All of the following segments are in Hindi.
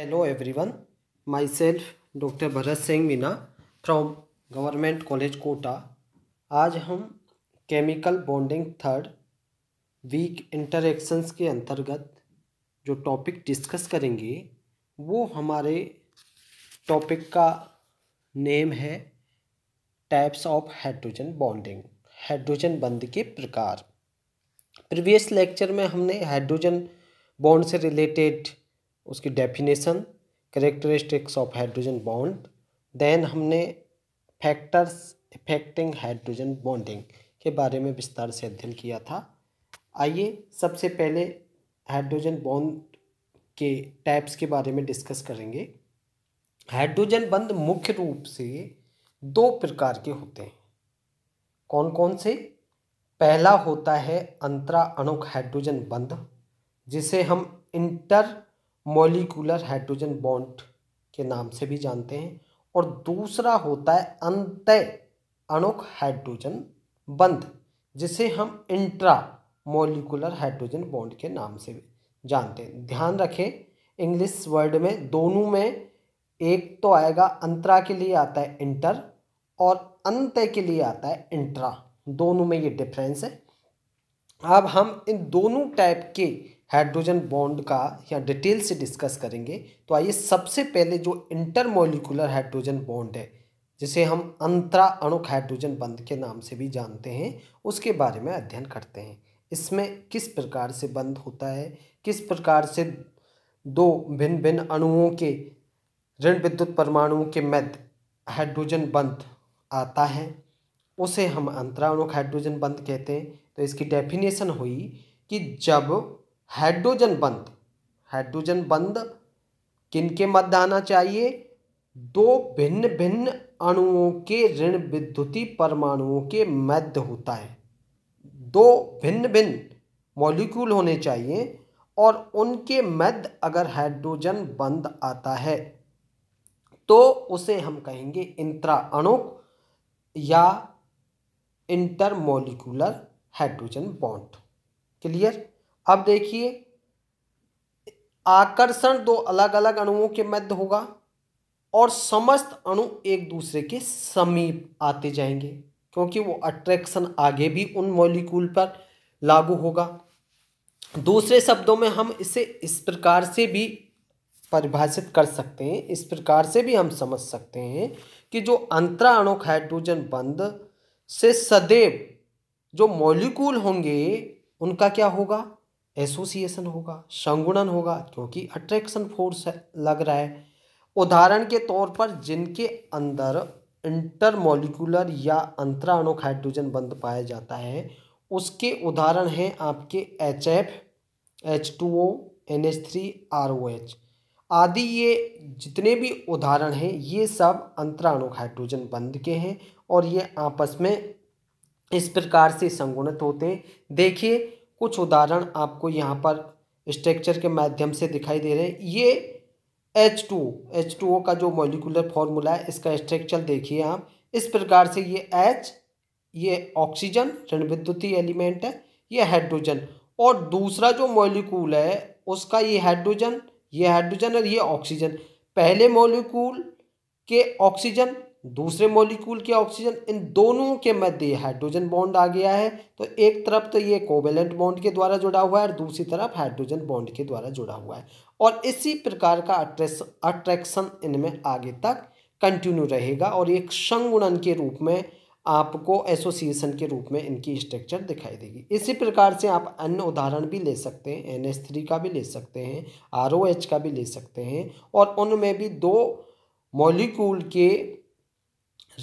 Hello everyone, self doctor Bharat Singh Meena from government college Kota आज हम chemical bonding third week interactions के अंतर्गत जो टॉपिक डिस्कस करेंगे वो हमारे टॉपिक का नेम है types of hydrogen bonding hydrogen bond के प्रकार प्रीवियस लेक्चर में हमने हाइड्रोजन बॉन्ड से रिलेटेड उसकी definition characteristics of hydrogen bond then हमने फैक्टर्स इफेक्टिंग हाइड्रोजन बॉन्डिंग के बारे में विस्तार से अध्ययन किया था आइए सबसे पहले हाइड्रोजन बॉन्ड के टाइप्स के बारे में डिस्कस करेंगे हाइड्रोजन बंद मुख्य रूप से दो प्रकार के होते हैं कौन कौन से पहला होता है अंतरा अणुक हाइड्रोजन बंद जिसे हम इंटर मॉलिकुलर हाइड्रोजन बॉन्ड के नाम से भी जानते हैं और दूसरा होता है अंत अणुक हाइड्रोजन बंध जिसे हम इंट्रा मॉलिकुलर हाइड्रोजन बॉन्ड के नाम से भी जानते हैं ध्यान रखें इंग्लिश वर्ड में दोनों में एक तो आएगा अंतरा के लिए आता है इंटर और अंत के लिए आता है इंट्रा दोनों में ये डिफरेंस है अब हम इन दोनों टाइप के हाइड्रोजन बॉन्ड का या डिटेल से डिस्कस करेंगे तो आइए सबसे पहले जो इंटरमोलिकुलर हाइड्रोजन बॉन्ड है जिसे हम अंतरा अणुक हाइड्रोजन बंध के नाम से भी जानते हैं उसके बारे में अध्ययन करते हैं इसमें किस प्रकार से बंध होता है किस प्रकार से दो भिन्न भिन्न अणुओं के ऋण विद्युत परमाणुओं के मध्य हाइड्रोजन बंध आता है उसे हम अंतराणुक हाइड्रोजन बंध कहते हैं तो इसकी डेफिनेशन हुई कि जब हाइड्रोजन बंद हाइड्रोजन बंद किन के मध्य आना चाहिए दो भिन्न भिन्न अणुओं के ऋण विद्युती परमाणुओं के मध्य होता है दो भिन्न भिन्न मॉलिक्यूल होने चाहिए और उनके मध्य अगर हाइड्रोजन बंद आता है तो उसे हम कहेंगे इंत्रा अणु या इंटरमोलिकुलर हाइड्रोजन बॉन्ड क्लियर अब देखिए आकर्षण दो अलग अलग अणुओं के मध्य होगा और समस्त अणु एक दूसरे के समीप आते जाएंगे क्योंकि वो अट्रैक्शन आगे भी उन मॉलिक्यूल पर लागू होगा दूसरे शब्दों में हम इसे इस प्रकार से भी परिभाषित कर सकते हैं इस प्रकार से भी हम समझ सकते हैं कि जो अंतराणुक हाइड्रोजन बंद से सदैव जो मॉलिक्यूल होंगे उनका क्या होगा एसोसिएशन होगा संगुणन होगा क्योंकि अट्रैक्शन फोर्स लग रहा है उदाहरण के तौर पर जिनके अंदर इंटरमोलिकुलर या अंतराणुक हाइड्रोजन बंद पाया जाता है उसके उदाहरण हैं आपके H F H two O N H three R O H आदि ये जितने भी उदाहरण हैं ये सब अंतराणुक हाइड्रोजन बंद के हैं और ये आपस में इस प्रकार से संगुणित होते हैं देखिए कुछ उदाहरण आपको यहाँ पर स्ट्रक्चर के माध्यम से दिखाई दे रहे हैं ये H two H two O का जो मोलिकुलर फॉर्मूला है इसका स्ट्रक्चर देखिए आप इस प्रकार से ये एच ये ऑक्सीजन ऋण विद्युतीय एलिमेंट है ये हाइड्रोजन और दूसरा जो मॉलिक्यूल है उसका ये हाइड्रोजन ये हाइड्रोजन और ये ऑक्सीजन पहले मॉलिक्यूल के ऑक्सीजन दूसरे मॉलिक्यूल के ऑक्सीजन इन दोनों के मध्य हाइड्रोजन बॉन्ड आ गया है तो एक तरफ तो ये कोवेलेंट बॉन्ड के द्वारा जुड़ा हुआ है और दूसरी तरफ हाइड्रोजन बॉन्ड के द्वारा जुड़ा हुआ है और इसी प्रकार का अट्रैक्शन इनमें आगे तक कंटिन्यू रहेगा और एक संगुणन के रूप में आपको एसोसिएशन के रूप में इनकी स्ट्रक्चर दिखाई देगी इसी प्रकार से आप अन्य उदाहरण भी ले सकते हैं एन एस थ्री का भी ले सकते हैं आर ओ एच का भी ले सकते हैं और उनमें भी दो मॉलिक्यूल के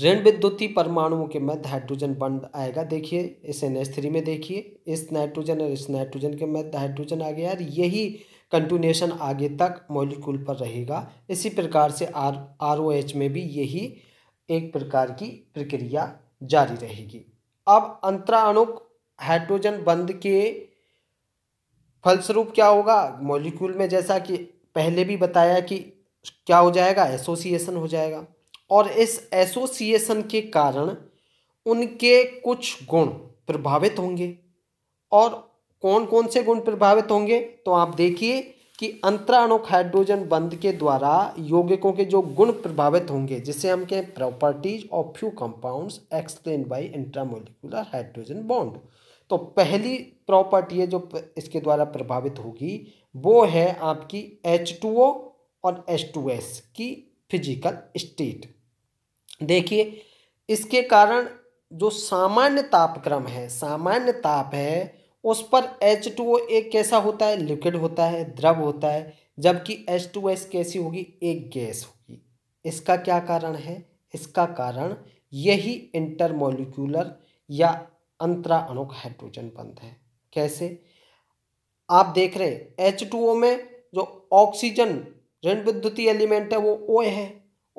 ऋण विद्युतीय परमाणुओं के मध्य हाइड्रोजन बंड आएगा देखिए इस एन एस थ्री में देखिए इस नाइट्रोजन और इस नाइट्रोजन के मध्य हाइड्रोजन आ गया और यही कंटिन्यूशन आगे तक मॉलिक्यूल पर रहेगा इसी प्रकार से आर आर ओ एच में भी यही एक प्रकार की प्रक्रिया जारी रहेगी अब अंतराणुक हाइड्रोजन बंद के फलस्वरूप क्या होगा मॉलिक्यूल में जैसा कि पहले भी बताया कि क्या हो जाएगा एसोसिएशन हो जाएगा और इस एसोसिएशन के कारण उनके कुछ गुण प्रभावित होंगे और कौन कौन से गुण प्रभावित होंगे तो आप देखिए कि अंतराणुक हाइड्रोजन बंद के द्वारा यौगिकों के जो गुण प्रभावित होंगे जिसे हम कहें properties of few compounds explain by intramolecular hydrogen bond तो पहली प्रॉपर्टी है जो इसके द्वारा प्रभावित होगी वो है आपकी एच टू ओ और एच टू एस की फिजिकल स्टेट देखिए इसके कारण जो सामान्य तापक्रम है सामान्य ताप है उस पर एच टू ओ एक कैसा होता है लिक्विड होता है द्रव होता है जबकि एच टू एस कैसी होगी एक गैस होगी इसका क्या कारण है इसका कारण यही इंटरमोलिकुलर या अंतरा अणुक हाइड्रोजन बंध है कैसे आप देख रहे एच टू ओ में जो ऑक्सीजन ऋण विद्युतीय एलिमेंट है वो ओ है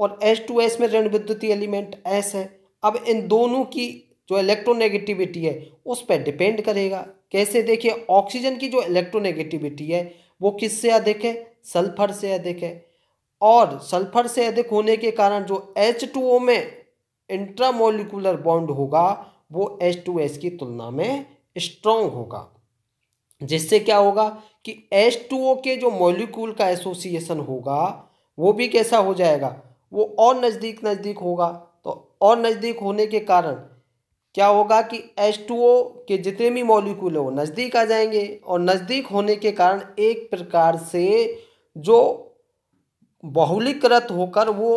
और एच टू एस में ऋण विद्युतीय एलिमेंट एस है अब इन दोनों की जो इलेक्ट्रोनेगेटिविटी है उस पर डिपेंड करेगा कैसे देखिए ऑक्सीजन की जो इलेक्ट्रोनेगेटिविटी है वो किससे अधिक है सल्फर से अधिक है और सल्फर से अधिक होने के कारण जो एच टू ओ में इंट्रामोलिकुलर बॉन्ड होगा वो एच टू एस की तुलना में स्ट्रॉन्ग होगा जिससे क्या होगा कि H2O के जो मॉलिक्यूल का एसोसिएशन होगा वो भी कैसा हो जाएगा वो और नज़दीक नज़दीक होगा तो और नज़दीक होने के कारण क्या होगा कि H2O के जितने भी मॉलिक्यूल है वो नज़दीक आ जाएंगे और नज़दीक होने के कारण एक प्रकार से जो बहुलीकृत होकर वो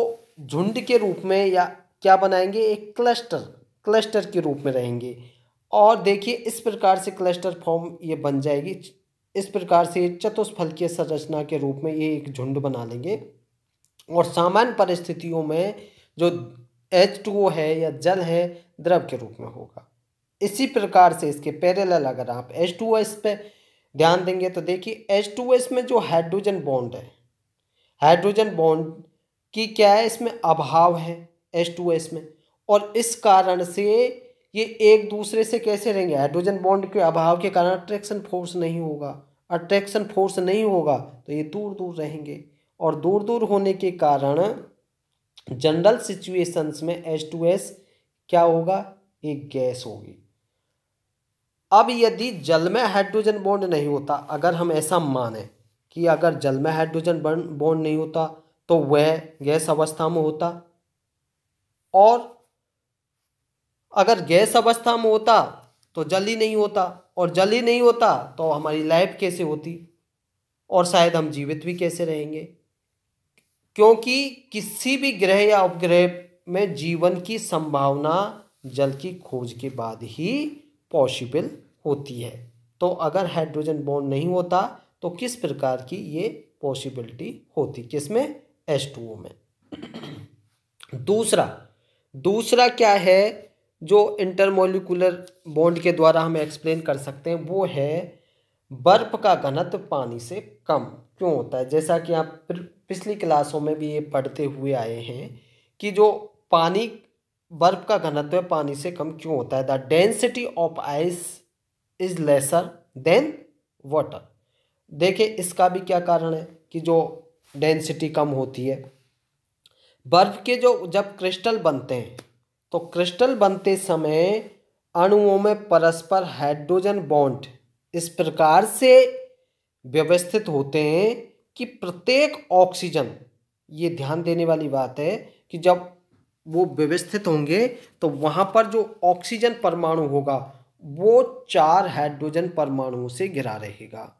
झुंड के रूप में या क्या बनाएंगे एक क्लस्टर क्लस्टर के रूप में रहेंगे और देखिए इस प्रकार से क्लस्टर फॉर्म ये बन जाएगी इस प्रकार से चतुष्फल के संरचना के रूप में ये एक झुंड बना लेंगे और सामान्य परिस्थितियों में जो एच टू है या जल है द्रव के रूप में होगा इसी प्रकार से इसके पैरेलल अगर आप एच टू एस पे ध्यान देंगे तो देखिए एच टू एस में जो हाइड्रोजन बॉन्ड है हाइड्रोजन बॉन्ड की क्या है इसमें अभाव है एच टू एस में और इस कारण से ये एक दूसरे से कैसे रहेंगे हाइड्रोजन बॉन्ड के अभाव के कारण अट्रैक्शन फोर्स नहीं होगा अट्रैक्शन फोर्स नहीं होगा तो ये दूर दूर रहेंगे और दूर दूर होने के कारण जनरल सिचुएशंस में एच टू एस क्या होगा एक गैस होगी अब यदि जल में हाइड्रोजन बॉन्ड नहीं होता अगर हम ऐसा माने कि अगर जल में हाइड्रोजन बॉन्ड नहीं होता तो वह गैस अवस्था में होता और अगर गैस अवस्था में होता तो जल ही नहीं होता और जल ही नहीं होता तो हमारी लाइफ कैसे होती और शायद हम जीवित भी कैसे रहेंगे क्योंकि किसी भी ग्रह या उपग्रह में जीवन की संभावना जल की खोज के बाद ही पॉसिबल होती है तो अगर हाइड्रोजन बॉन्ड नहीं होता तो किस प्रकार की ये पॉसिबिलिटी होती किस में एस टू ओ में दूसरा दूसरा क्या है जो इंटरमोलिकुलर बॉन्ड के द्वारा हम एक्सप्लेन कर सकते हैं वो है बर्फ का घनत्व पानी से कम क्यों होता है जैसा कि आप पिछली क्लासों में भी ये पढ़ते हुए आए हैं कि जो पानी बर्फ का घनत्व पानी से कम क्यों होता है the density of ice is lesser than water देखिए इसका भी क्या कारण है कि जो डेंसिटी कम होती है बर्फ के जो जब क्रिस्टल बनते हैं तो क्रिस्टल बनते समय अणुओं में परस्पर हाइड्रोजन बॉन्ड इस प्रकार से व्यवस्थित होते हैं कि प्रत्येक ऑक्सीजन ये ध्यान देने वाली बात है कि जब वो व्यवस्थित होंगे तो वहाँ पर जो ऑक्सीजन परमाणु होगा वो चार हाइड्रोजन परमाणुओं से घिरा रहेगा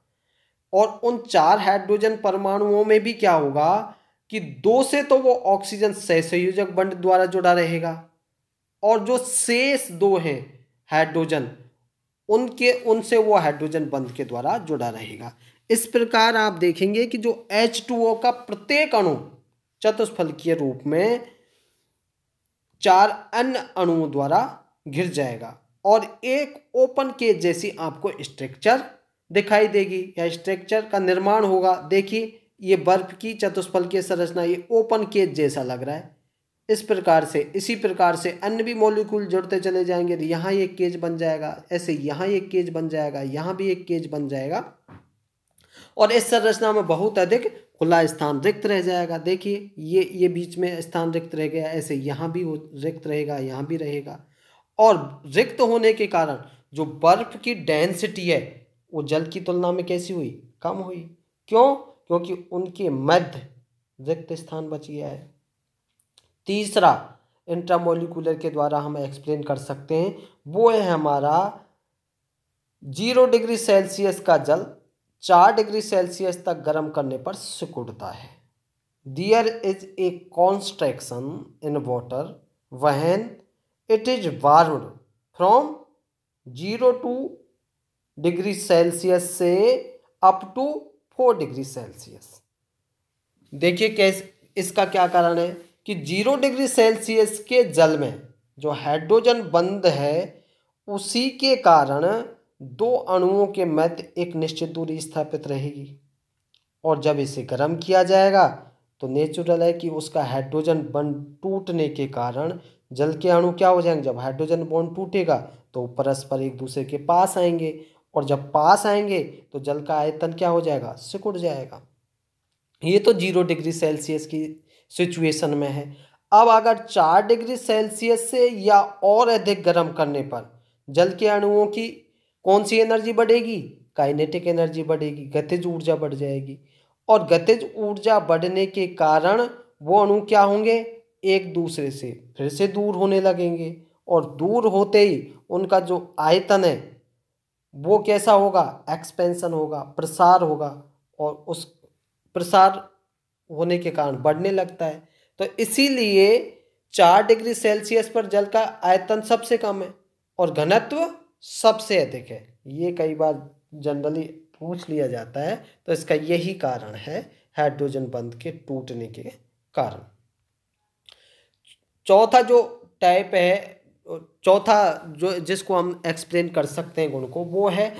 और उन चार हाइड्रोजन परमाणुओं में भी क्या होगा कि दो से तो वो ऑक्सीजन सहसंयोजक बंड द्वारा जुड़ा रहेगा और जो शेष दो हैं हाइड्रोजन उनके उनसे वो हाइड्रोजन बंध के द्वारा जुड़ा रहेगा इस प्रकार आप देखेंगे कि जो एच टू ओ का प्रत्येक अणु चतुष्फलकीय रूप में चार अन्य अणुओं द्वारा घिर जाएगा और एक ओपन के जैसी आपको स्ट्रक्चर दिखाई देगी या स्ट्रक्चर का निर्माण होगा देखिए ये बर्फ की चतुष्फल की संरचना ये ओपन केज जैसा लग रहा है इस प्रकार से इसी प्रकार से अन्य भी मॉलिक्यूल जुड़ते चले जाएंगे तो यहाँ एक केज बन जाएगा ऐसे यहाँ एक केज बन जाएगा यहाँ भी एक केज बन जाएगा और इस संरचना में बहुत अधिक खुला स्थान रिक्त रह जाएगा देखिए ये ये बीच में स्थान रिक्त रह गया ऐसे यहाँ भी रिक्त रहेगा यहाँ भी रहेगा और रिक्त होने के कारण जो बर्फ की डेंसिटी है वो जल की तुलना में कैसी हुई कम हुई क्यों क्योंकि उनके मध्य रिक्त स्थान बच गया है तीसरा इंट्रामोलिकुलर के द्वारा हम एक्सप्लेन कर सकते हैं वो है हमारा जीरो डिग्री सेल्सियस का जल चार डिग्री सेल्सियस तक गर्म करने पर सिकुड़ता है there is a contraction in water when it is warmed from zero to degree celsius से up to four degree celsius देखिए कैसे इसका क्या कारण है कि जीरो डिग्री सेल्सियस के जल में जो हाइड्रोजन बंद है उसी के कारण दो अणुओं के मध्य एक निश्चित दूरी स्थापित रहेगी और जब इसे गर्म किया जाएगा तो नेचुरल है कि उसका हाइड्रोजन बंद टूटने के कारण जल के अणु क्या हो जाएंगे जब हाइड्रोजन बॉन्ड टूटेगा तो परस्पर एक दूसरे के पास आएंगे और जब पास आएंगे तो जल का आयतन क्या हो जाएगा सिकुड़ जाएगा ये तो जीरो डिग्री सेल्सियस की सिचुएशन में है अब अगर चार डिग्री सेल्सियस से या और अधिक गर्म करने पर जल के अणुओं की कौन सी एनर्जी बढ़ेगी काइनेटिक एनर्जी बढ़ेगी गतिज ऊर्जा बढ़ जाएगी और गतिज ऊर्जा बढ़ने के कारण वो अणु क्या होंगे एक दूसरे से फिर से दूर होने लगेंगे और दूर होते ही उनका जो आयतन है वो कैसा होगा एक्सपेंसन होगा प्रसार होगा और उस प्रसार होने के कारण बढ़ने लगता है तो इसीलिए चार डिग्री सेल्सियस पर जल का आयतन सबसे कम है और घनत्व सबसे अधिक है ये कई बार जनरली पूछ लिया जाता है तो इसका यही कारण है हाइड्रोजन बंद के टूटने के कारण चौथा जो टाइप है चौथा जो जिसको हम एक्सप्लेन कर सकते हैं गुण को वो है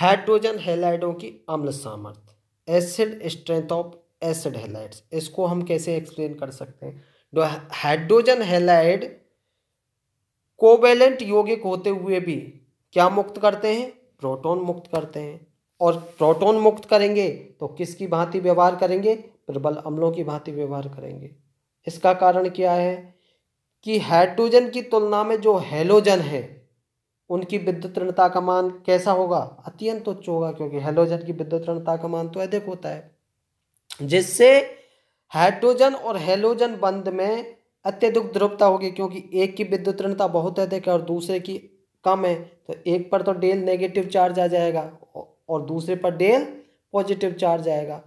हाइड्रोजन हेलाइडों की अम्ल सामर्थ्य acid strength of acid halides इसको हम कैसे एक्सप्लेन कर सकते हैं हाइड्रोजन हेलाइड कोवेलेंट यौगिक होते हुए भी क्या मुक्त करते हैं प्रोटॉन मुक्त करते हैं और प्रोटॉन मुक्त करेंगे तो किसकी भांति व्यवहार करेंगे प्रबल अम्लों की भांति व्यवहार करेंगे इसका कारण क्या है कि हाइड्रोजन की तुलना में जो हेलोजन है उनकी विद्युत ऋणता का मान कैसा होगा अत्यंत उच्च होगा क्योंकि हेलोजन की विद्युत ऋणता का मान तो अधिक होता है जिससे हाइड्रोजन और हेलोजन बंद में अत्यधिक ध्रुवता होगी क्योंकि एक की विद्युत ऋणता बहुत अधिक है और दूसरे की कम है तो एक पर तो डेल नेगेटिव चार्ज आ जाएगा और दूसरे पर डेल पॉजिटिव चार्ज आएगा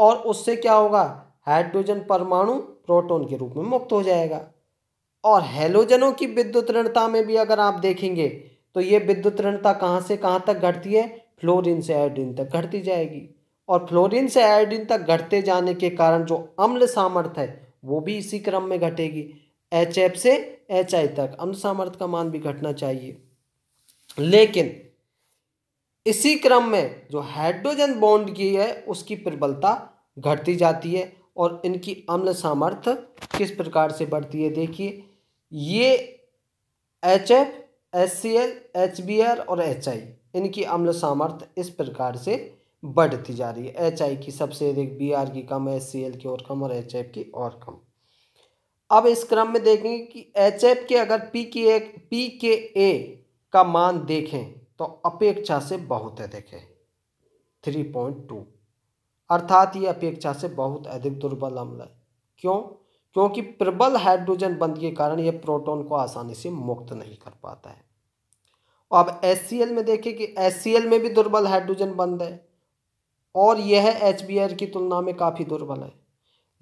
और उससे क्या होगा हाइड्रोजन परमाणु प्रोटॉन के रूप में मुक्त हो जाएगा और हेलोजनों की विद्युत ऋणता में भी अगर आप देखेंगे तो ये विद्युत ऋणता कहाँ से कहाँ तक घटती है फ्लोरिन से हाइड्रीन तक घटती जाएगी और फ्लोरीन से आयोडीन तक घटते जाने के कारण जो अम्ल सामर्थ्य है वो भी इसी क्रम में घटेगी एच एफ से एच आई तक अम्ल सामर्थ्य का मान भी घटना चाहिए लेकिन इसी क्रम में जो हाइड्रोजन बॉन्ड की है उसकी प्रबलता घटती जाती है और इनकी अम्ल सामर्थ्य किस प्रकार से बढ़ती है देखिए ये H F S C L H B R और एच आई इनकी अम्ल सामर्थ्य इस प्रकार से बढ़ती जा रही है एच आई की सबसे अधिक बी आर की कम एच सी एल की और कम और एच एफ की और कम अब इस क्रम में देखेंगे कि एच एफ के अगर पी के ए पी के ए का मान देखें तो अपेक्षा से बहुत अधिक है थ्री पॉइंट टू अर्थात ये अपेक्षा से बहुत अधिक दुर्बल अम्ल है क्यों क्योंकि प्रबल हाइड्रोजन बंद के कारण यह प्रोटॉन को आसानी से मुक्त नहीं कर पाता है अब एस में देखें कि एस में भी दुर्बल हाइड्रोजन बंद है और यह एच बी आर की तुलना में काफ़ी दुर्बल है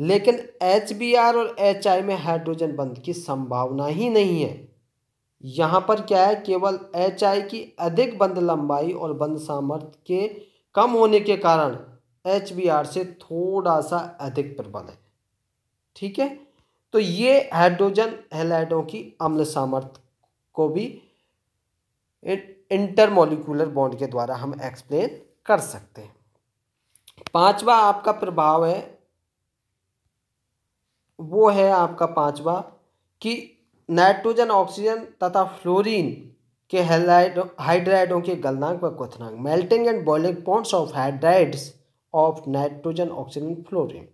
लेकिन एच बी आर और एच आई में हाइड्रोजन बंद की संभावना ही नहीं है यहाँ पर क्या है केवल एच आई की अधिक बंद लंबाई और बंद सामर्थ्य के कम होने के कारण एच बी आर से थोड़ा सा अधिक प्रबल है ठीक है तो ये हाइड्रोजन हेलाइडों की अम्ल सामर्थ्य को भी इंटरमोलिकुलर बॉन्ड के द्वारा हम एक्सप्लेन कर सकते हैं पांचवा आपका प्रभाव है वो है आपका पांचवा कि नाइट्रोजन ऑक्सीजन तथा फ्लोरीन के हाइड्राइडों के गलनांक व क्वनांक melting and boiling points of hydrides of nitrogen oxygen fluorine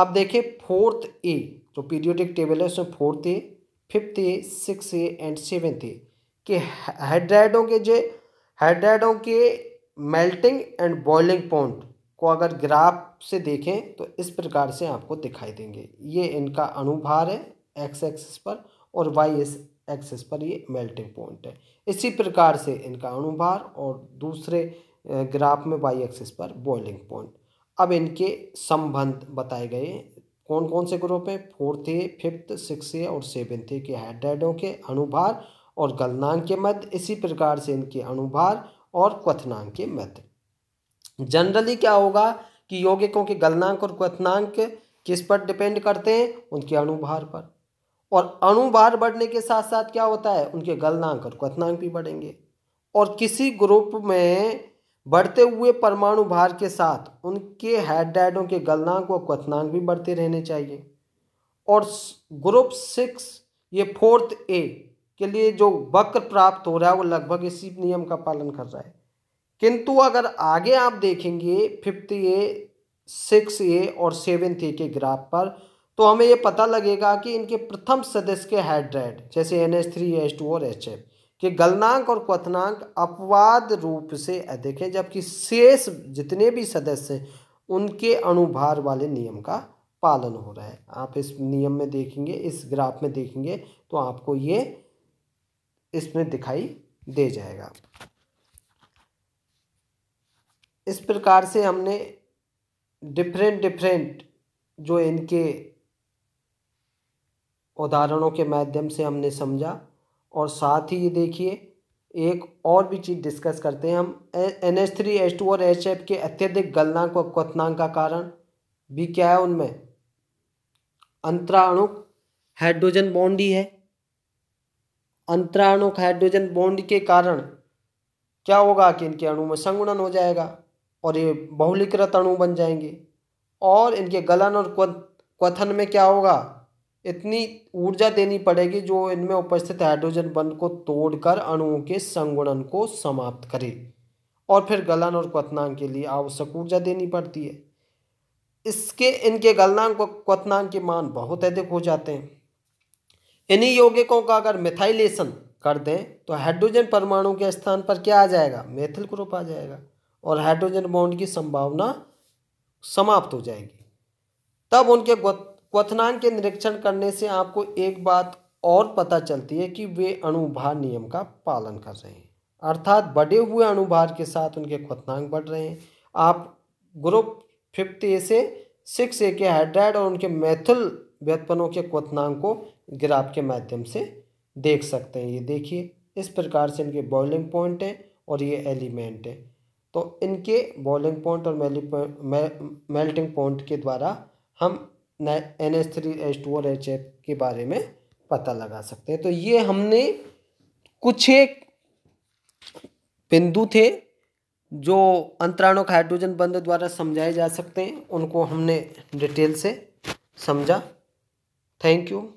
आप देखें फोर्थ ए जो पीरियोडिक टेबल है उसमें fourth A fifth A six A and seventh A के हाइड्राइडों के जो हाइड्राइडों के मेल्टिंग एंड बॉइलिंग पॉइंट को अगर ग्राफ से देखें तो इस प्रकार से आपको दिखाई देंगे ये इनका अनुभार है एक्स एक्सिस पर और वाई एस एक्सिस पर ये मेल्टिंग पॉइंट है इसी प्रकार से इनका अनुभार और दूसरे ग्राफ में वाई एक्सिस पर बॉइलिंग पॉइंट अब इनके संबंध बताए गए कौन कौन से ग्रुप हैं fourth A fifth six A और सेवेंथ ए के हाइड्राइडों के अनुभार और गलनांग के मध्य इसी प्रकार से इनके अनुभार और क्वनांग के मध्य जनरली क्या होगा कि यौगिकों के गलनांक और क्वनांक किस पर डिपेंड करते हैं उनके अणुभार पर और अणुभार बढ़ने के साथ साथ क्या होता है उनके गलनांक और क्वनांक भी बढ़ेंगे और किसी ग्रुप में बढ़ते हुए परमाणु भार के साथ उनके हेड्राइडों के गलनांक व क्वनांक भी बढ़ते रहने चाहिए और ग्रुप सिक्स ये फोर्थ ए के लिए जो वक्र प्राप्त हो रहा है वो लगभग इसी नियम का पालन कर रहा है किंतु अगर आगे आप देखेंगे फिफ्थ ए सिक्स ए और सेवेंथ ए के ग्राफ पर तो हमें ये पता लगेगा कि इनके प्रथम सदस्य के हाइड्रेट जैसे N H three H two और एच एफ के गलनांक और क्वथनांक अपवाद रूप से अधिक है जबकि शेष जितने भी सदस्य हैं उनके अणुभार वाले नियम का पालन हो रहा है आप इस नियम में देखेंगे इस ग्राफ में देखेंगे तो आपको ये इसमें दिखाई दे जाएगा इस प्रकार से हमने डिफरेंट डिफरेंट जो इनके उदाहरणों के माध्यम से हमने समझा और साथ ही ये देखिए एक और भी चीज़ डिस्कस करते हैं हम N H three H two और एच एफ के अत्यधिक गलनांक व क्वनांक का कारण भी क्या है उनमें अंतराणुक हाइड्रोजन बॉन्ड ही है अंतराणुक हाइड्रोजन बॉन्ड के कारण क्या होगा कि इनके अणु में संगुणन हो जाएगा और ये बहुलिकृत अणु बन जाएंगे और इनके गलन और क्वथन में क्या होगा इतनी ऊर्जा देनी पड़ेगी जो इनमें उपस्थित हाइड्रोजन बंद को तोड़कर अणुओं के संगुणन को समाप्त करे और फिर गलन और क्वनांग के लिए आवश्यक ऊर्जा देनी पड़ती है इसके इनके गलनांक और के मान बहुत अधिक हो जाते हैं इन्हीं यौगिकों का अगर मिथाइलेशन कर दें तो हाइड्रोजन परमाणु के स्थान पर क्या आ जाएगा मेथिल ग्रुप आ जाएगा और हाइड्रोजन बाउंड की संभावना समाप्त हो जाएगी तब उनके क्वथनांक के निरीक्षण करने से आपको एक बात और पता चलती है कि वे अणुभार नियम का पालन कर रहे हैं अर्थात बढ़े हुए अणुभार के साथ उनके क्वथनांक बढ़ रहे हैं आप ग्रुप फिफ्थ ए से सिक्स ए के हाइड्राइड और उनके मैथिल व्यत्पनों के क्वथनांक को ग्राफ के माध्यम से देख सकते हैं ये देखिए इस प्रकार से इनके बॉइलिंग पॉइंट हैं और ये एलिमेंट हैं तो इनके बॉलिंग पॉइंट और मेल्टिंग पॉइंट के द्वारा हम N H three H two और एच एफ के बारे में पता लगा सकते हैं तो ये हमने कुछ एक बिंदु थे जो का हाइड्रोजन बंध द्वारा समझाए जा सकते हैं उनको हमने डिटेल से समझा थैंक यू